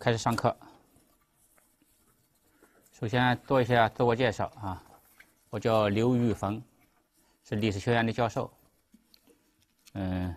开始上课。首先做一下自我介绍啊，我叫刘玉峰，是历史学院的教授。嗯，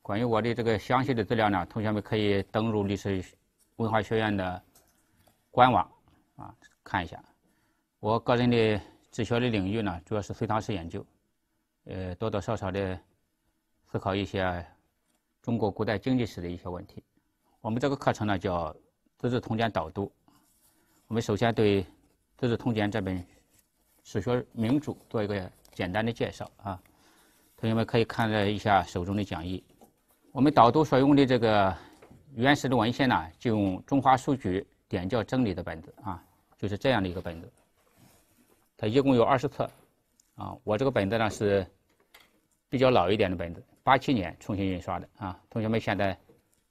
关于我的这个详细的资料呢，同学们可以登录历史文化学院的官网啊看一下。我个人的治学的领域呢，主要是隋唐史研究，呃，多多少少的思考一些中国古代经济史的一些问题。我们这个课程呢，叫。《资治通鉴》导读，我们首先对《资治通鉴》这本史学名著做一个简单的介绍啊。同学们可以看一下手中的讲义。我们导读所用的这个原始的文献呢，就用中华书局《点校整理》的本子啊，就是这样的一个本子。它一共有二十册啊。我这个本子呢是比较老一点的本子，八七年重新印刷的啊。同学们现在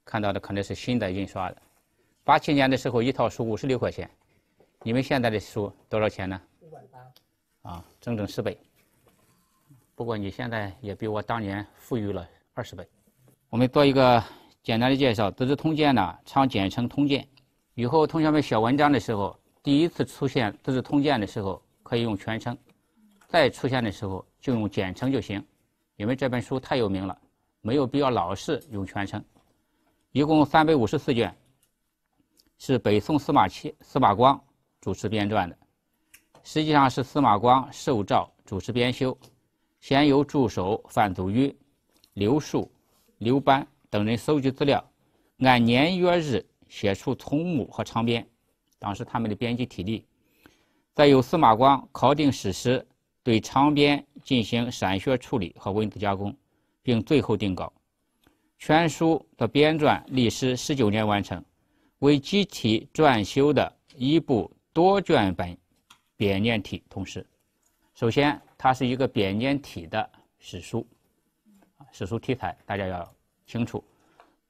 看到的可能是新的印刷的。八七年的时候，一套书五十六块钱。你们现在的书多少钱呢？五百八。啊，整整十倍。不过你现在也比我当年富裕了二十倍。我们做一个简单的介绍，《资治通鉴》呢，常简称“通鉴”。以后同学们写文章的时候，第一次出现《资治通鉴》的时候，可以用全称；再出现的时候，就用简称就行。因为这本书太有名了，没有必要老是用全称。一共三百五十四卷。是北宋司马迁、司马光主持编撰的，实际上是司马光受诏主持编修，先由助手范祖禹、刘树、刘班等人搜集资料，按年月日写出丛目和长编。当时他们的编辑体力，再由司马光考定史实，对长编进行散学处理和文字加工，并最后定稿。全书的编撰历时十九年完成。为集体撰修的一部多卷本编年体通史。首先，它是一个编年体的史书，史书题材大家要清楚。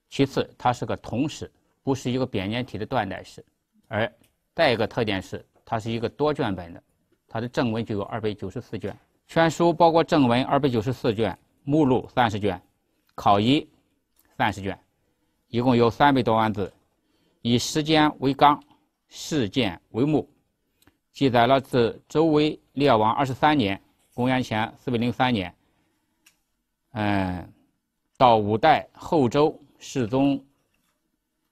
其次，它是个通史，不是一个编年体的断代史。而再一个特点是，它是一个多卷本的，它的正文就有二百九十四卷，全书包括正文二百九十四卷、目录三十卷、考一三十卷，一共有三百多万字。以时间为纲，事件为目，记载了自周威烈王二十三年（公元前403年）嗯，到五代后周世宗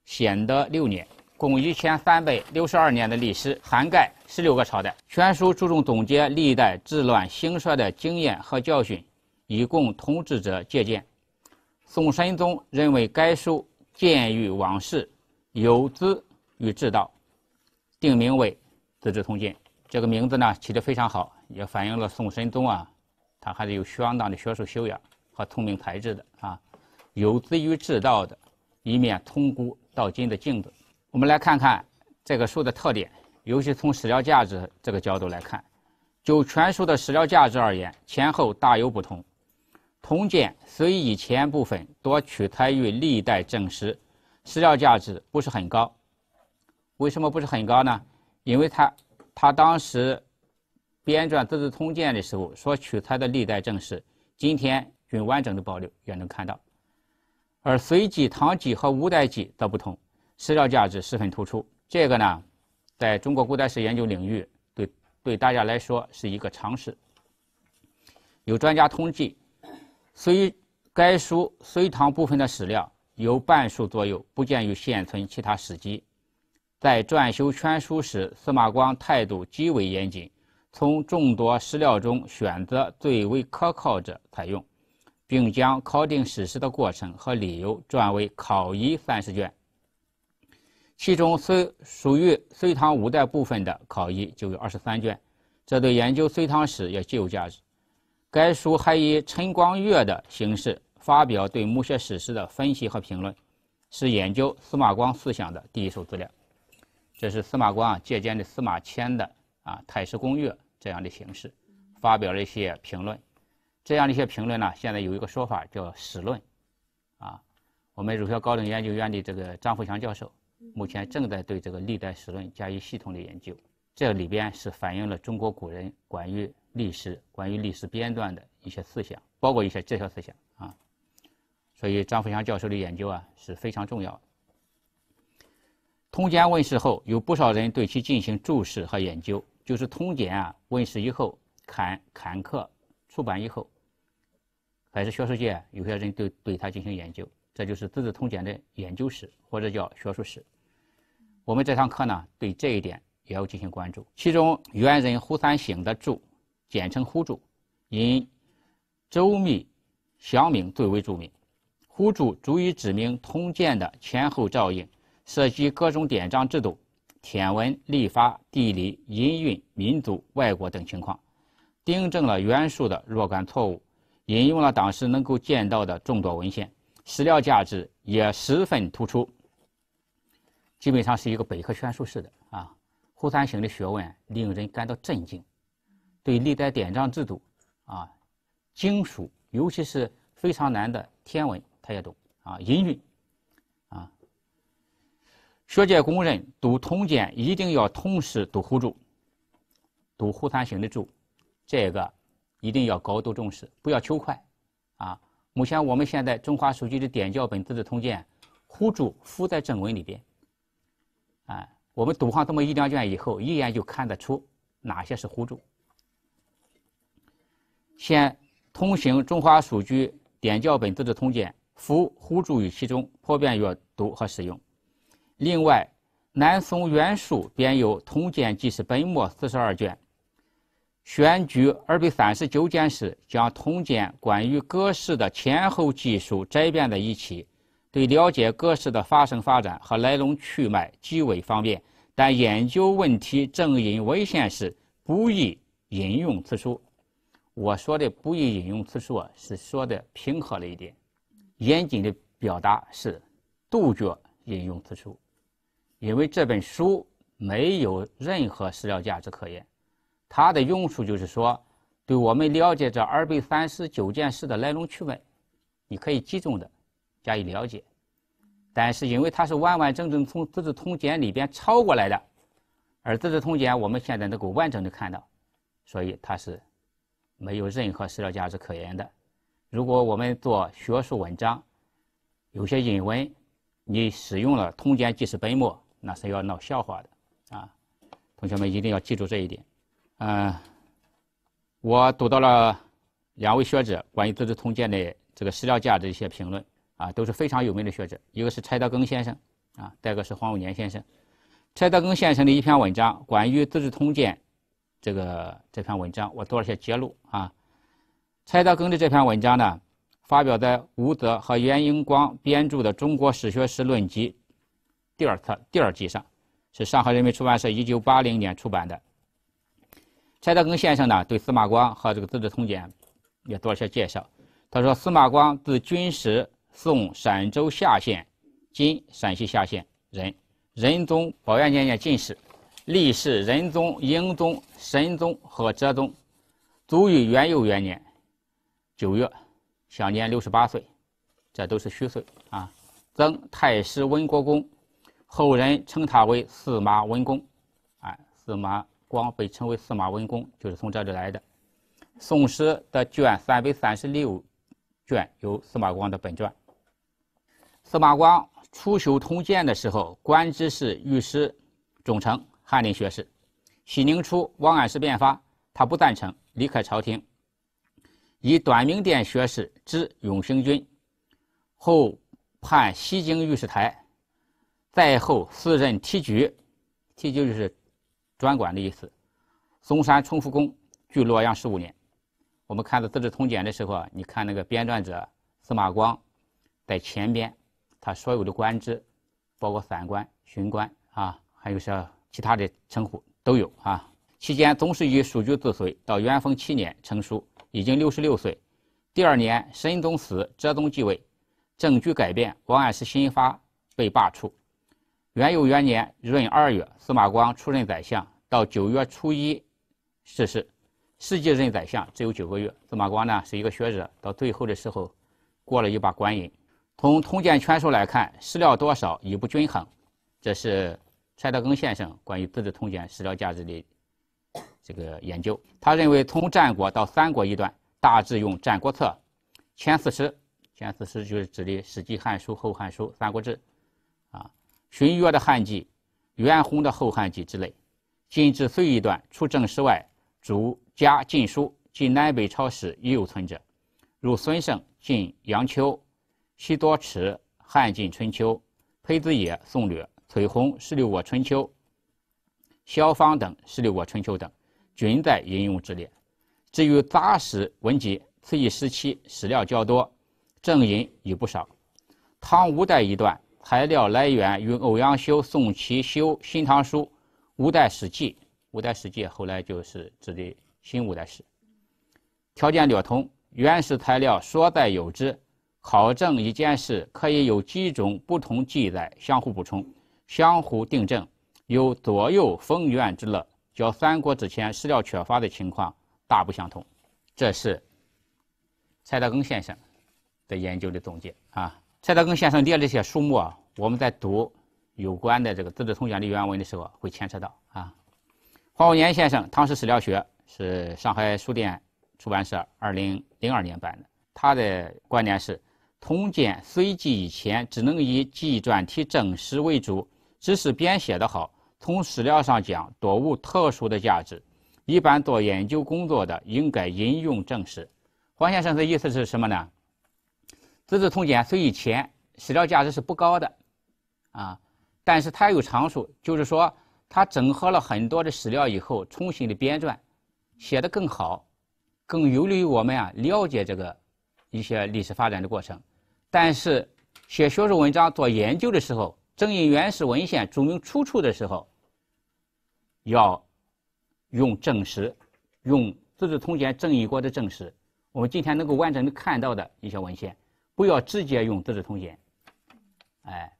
显德六年，共一千三百六十二年的历史，涵盖十六个朝代。全书注重总结历代治乱兴衰的经验和教训，以供统治者借鉴。宋神宗认为该书鉴于往事。有资与治道，定名为《资治通鉴》。这个名字呢起得非常好，也反映了宋神宗啊，他还是有相当的学术修养和聪明才智的啊。有资于治道的一面，从古到今的镜子。我们来看看这个书的特点，尤其从史料价值这个角度来看，就全书的史料价值而言，前后大有不同。通鉴虽以前部分多取材于历代正史。史料价值不是很高，为什么不是很高呢？因为他他当时编撰《资治通鉴》的时候所取材的历代正史，今天均完整的保留，也能看到。而《隋纪》《唐纪》和《五代纪》则不同，史料价值十分突出。这个呢，在中国古代史研究领域，对对大家来说是一个常识。有专家统计，《隋》该书《隋唐》部分的史料。有半数左右不见于现存其他史籍，在撰修全书时，司马光态度极为严谨，从众多史料中选择最为可靠者采用，并将考定史实的过程和理由撰为考一三十卷。其中虽属于隋唐五代部分的考一就有二十三卷，这对研究隋唐史也极有价值。该书还以陈光岳的形式。发表对墓穴史诗的分析和评论，是研究司马光思想的第一手资料。这是司马光啊借鉴的司马迁的啊《太史公略》这样的形式，发表了一些评论。这样的一些评论呢，现在有一个说法叫史论。啊，我们儒学高等研究院的这个张富强教授目前正在对这个历代史论加以系统的研究。这里边是反映了中国古人关于历史、关于历史编纂的一些思想，包括一些这学思想啊。所以，张福祥教授的研究啊是非常重要的。《通鉴》问世后，有不少人对其进行注释和研究。就是《通鉴》啊问世以后，刊刊刻出版以后，还是学术界有些人对对它进行研究。这就是《资治通鉴》的研究史，或者叫学术史。我们这堂课呢，对这一点也要进行关注。其中，元人胡三省的注，简称“胡注”，因周密祥明最为著名。胡注足以指明《通鉴》的前后照应，涉及各种典章制度、天文历法、地理音韵、民族外国等情况，订正了原书的若干错误，引用了当时能够见到的众多文献，史料价值也十分突出。基本上是一个百科全书式的啊。胡三省的学问令人感到震惊，对历代典章制度啊经书，尤其是非常难的天文。他也懂啊，音韵啊。学界公认读《通鉴》一定要同时读《胡注》，读胡三省的注，这个一定要高度重视，不要求快啊。目前我们现在中华书局的点校本《资治通鉴》，《胡注》附在正文里边，啊，我们读上这么一两卷以后，一眼就看得出哪些是《胡注》。先通行中华书局点校本《资治通鉴》。符，互助于其中，普遍阅读和使用。另外，南宋袁枢编有《通鉴纪事本末》四十二卷，选举二百三十九件事，将《通鉴》关于各事的前后记述摘编在一起，对了解各事的发生发展和来龙去脉极为方便。但研究问题正因危险时，不宜引用此书。我说的“不宜引用此书”啊，是说的平和了一点。严谨的表达是杜绝引用此书，因为这本书没有任何史料价值可言。它的用处就是说，对我们了解这二百三十九件事的来龙去脉，你可以集中的加以了解。但是因为它是完完整整从《资治通鉴》里边抄过来的，而《资治通鉴》我们现在能够完整的看到，所以它是没有任何史料价值可言的。如果我们做学术文章，有些引文，你使用了《通鉴记事本末》，那是要闹笑话的啊！同学们一定要记住这一点。嗯，我读到了两位学者关于《资治通鉴》的这个史料价值一些评论啊，都是非常有名的学者，一个是柴德庚先生啊，再一个是黄永年先生。柴德庚先生的一篇文章关于《资治通鉴》这个这篇文章，我做了些揭露啊。蔡德庚的这篇文章呢，发表在吴泽和袁英光编著的《中国史学史论集》第二册第二集上，是上海人民出版社1980年出版的。蔡德庚先生呢，对司马光和这个《资治通鉴》也做了些介绍。他说：“司马光，字君实，宋陕州夏县（今陕西夏县）人。仁宗宝元年间进士，历仕仁宗、英宗、神宗和哲宗，卒于元佑元年。”九月，享年六十八岁，这都是虚岁啊。曾太师温国公，后人称他为司马文公。哎，司马光被称为司马文公，就是从这里来的。《宋诗》的卷三百三十六卷有司马光的本传。司马光初修《通鉴》的时候，官职是御史、总丞、翰林学士。熙宁初，王安石变法，他不赞成，离开朝廷。以短命殿学士之永兴军，后判西京御史台，再后四任提举，提举就是专管的意思。嵩山冲福宫，距洛阳十五年。我们看到《资治通鉴》的时候啊，你看那个编撰者司马光在前边，他所有的官职，包括散官、巡官啊，还有些其他的称呼都有啊。期间总是以蜀局自随，到元丰七年成书。已经六十六岁。第二年，神宗死，哲宗继位，政局改变，王安石新发被罢黜。元佑元年闰二月，司马光出任宰相，到九月初一逝世，实际任宰相只有九个月。司马光呢，是一个学者，到最后的时候，过了一把官瘾。从《通鉴全书》来看，史料多少已不均衡。这是蔡德庚先生关于《资治通鉴》史料价值的。这个研究，他认为从战国到三国一段，大致用《战国策》、前四史、前四史就是指的《史记》《汉书》《后汉书》《三国志》，啊，荀彧的《汉纪》、袁弘的《后汉纪》之类；晋至隋一段，除正史外，诸家晋书及南北朝史已有存者，如孙盛《晋阳秋》、西多迟《汉晋春秋》、裴子野《宋略》、崔鸿《十六国春秋》、萧方等《十六国春秋》等。均在引用之列。至于杂史文集，此一时期史料较多，正因有不少。唐五代一段材料来源于欧阳修、宋其修《新唐书》、《五代史记》、《五代史记》后来就是指的新五代史，条件略同。原始材料说在有之，考证一件事可以有几种不同记载，相互补充，相互订正，有左右逢源之乐。较三国之前史料缺乏的情况大不相同，这是蔡德庚先生的研究的总结啊。蔡德庚先生列了一些书目啊，我们在读有关的这个《资治通鉴》的原文的时候会牵扯到啊。黄永年先生《唐史史料学》是上海书店出版社二零零二年版的，他的观点是：通鉴虽记以前，只能以纪传体正史为主，只是编写的好。从史料上讲，多无特殊的价值。一般做研究工作的应该引用正史。黄先生的意思是什么呢？《资治通鉴》虽以前史料价值是不高的，啊，但是它有长处，就是说它整合了很多的史料以后，重新的编撰，写得更好，更有利于我们啊了解这个一些历史发展的过程。但是写学术文章做研究的时候，正因原始文献，注明出处的时候。要用证实，用《资治通鉴》正义过的证实。我们今天能够完整的看到的一些文献，不要直接用《资治通鉴》。哎，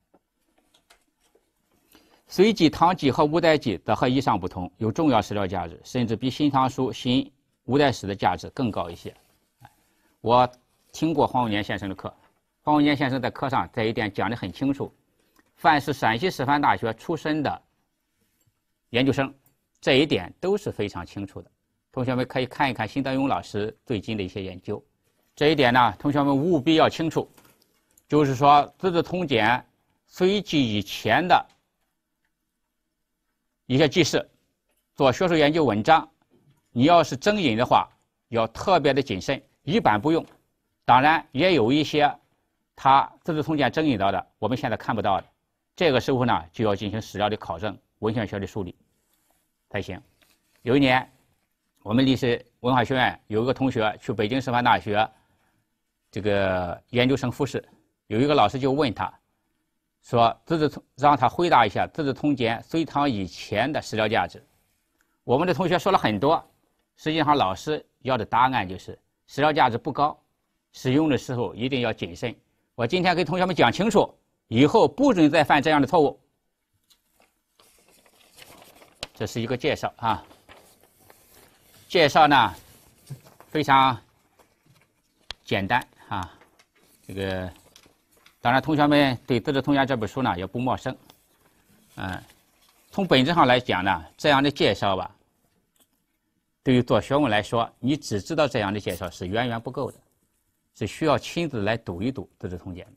随纪、唐纪和五代纪则和以上不同，有重要史料价值，甚至比《新唐书》《新五代史》的价值更高一些。我听过黄永年先生的课，黄永年先生在课上这一点讲的很清楚。凡是陕西师范大学出身的研究生。这一点都是非常清楚的，同学们可以看一看辛德勇老师最近的一些研究。这一点呢，同学们务必要清楚，就是说《资治通鉴》虽记以前的一些记事，做学术研究文章，你要是征引的话，要特别的谨慎，一般不用。当然，也有一些他《资治通鉴》征引到的，我们现在看不到的，这个时候呢，就要进行史料的考证，文献学的梳理。才行。有一年，我们历史文化学院有一个同学去北京师范大学，这个研究生复试，有一个老师就问他，说《资治通》让他回答一下《资治通鉴》隋唐以前的史料价值。我们的同学说了很多，实际上老师要的答案就是史料价值不高，使用的时候一定要谨慎。我今天给同学们讲清楚，以后不准再犯这样的错误。这是一个介绍啊，介绍呢非常简单啊。这个当然，同学们对《资治通鉴》这本书呢也不陌生，嗯，从本质上来讲呢，这样的介绍吧，对于做学问来说，你只知道这样的介绍是远远不够的，是需要亲自来读一读《资治通鉴》的。